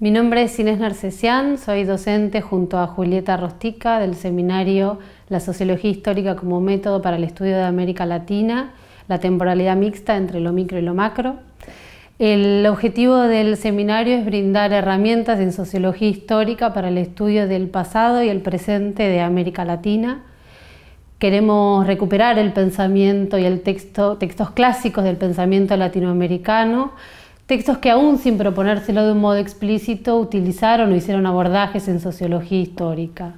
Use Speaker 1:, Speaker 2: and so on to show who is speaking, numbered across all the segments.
Speaker 1: Mi nombre es Inés Narcesian, soy docente junto a Julieta Rostica del seminario La Sociología Histórica como Método para el Estudio de América Latina, la temporalidad mixta entre lo micro y lo macro. El objetivo del seminario es brindar herramientas en sociología histórica para el estudio del pasado y el presente de América Latina. Queremos recuperar el pensamiento y el texto, textos clásicos del pensamiento latinoamericano Textos que aún sin proponérselo de un modo explícito utilizaron o hicieron abordajes en sociología histórica.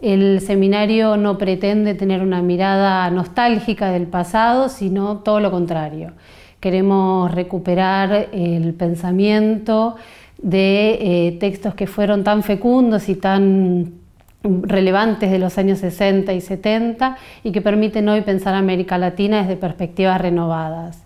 Speaker 1: El seminario no pretende tener una mirada nostálgica del pasado, sino todo lo contrario. Queremos recuperar el pensamiento de eh, textos que fueron tan fecundos y tan relevantes de los años 60 y 70 y que permiten hoy pensar América Latina desde perspectivas renovadas.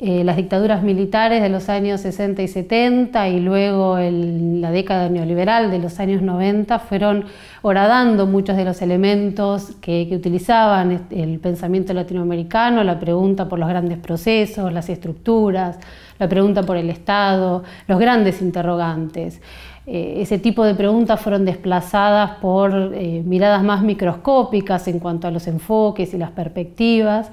Speaker 1: Eh, las dictaduras militares de los años 60 y 70 y luego la década neoliberal de los años 90 fueron horadando muchos de los elementos que, utilizaban el pensamiento latinoamericano, la pregunta por los grandes procesos, las estructuras, la pregunta por el Estado, los grandes interrogantes eh, ese tipo de preguntas fueron desplazadas por eh, miradas más microscópicas en cuanto a los enfoques y las perspectivas.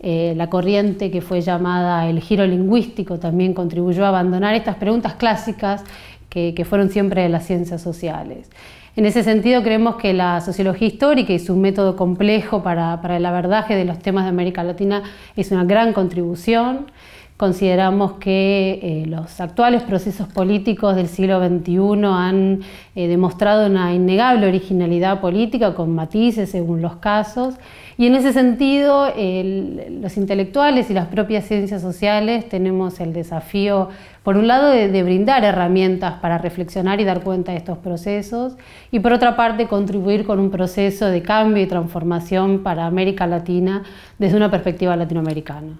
Speaker 1: Eh, la corriente que fue llamada el giro lingüístico también contribuyó a abandonar estas preguntas clásicas que, fueron siempre de las ciencias sociales. En ese sentido, creemos que la sociología histórica y su método complejo para, para, el abordaje de los temas de América Latina es una gran contribución. Consideramos que eh, los actuales procesos políticos del siglo XXI han eh, demostrado una innegable originalidad política con matices según los casos y en ese sentido los intelectuales y las propias ciencias sociales tenemos el desafío, por un lado, de brindar herramientas para reflexionar y dar cuenta de estos procesos y por otra parte contribuir con un proceso de cambio y transformación para América Latina desde una perspectiva latinoamericana.